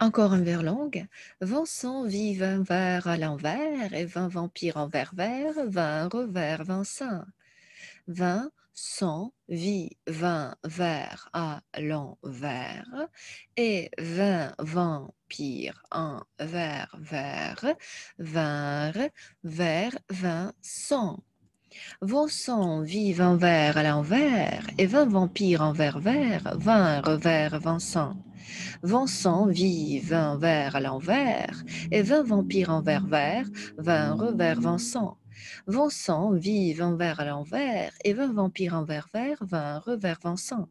Encore un verre long. Vincent vit 20 verres à l'envers et 20 vampires en verre vert, 20 revers, 20 Vincent vie 20 verres à l'envers et 20 vampires en verre vert, 20 revers, Vincent. Vos vive vivent à l'envers, et vingt vampires envers vers vers, revers Vincent. Vingt vivent à l'envers, et vingt vampires envers vers vers, revers Vincent. vivent envers à l'envers, et vingt vampires envers vers vers, revers Vincent.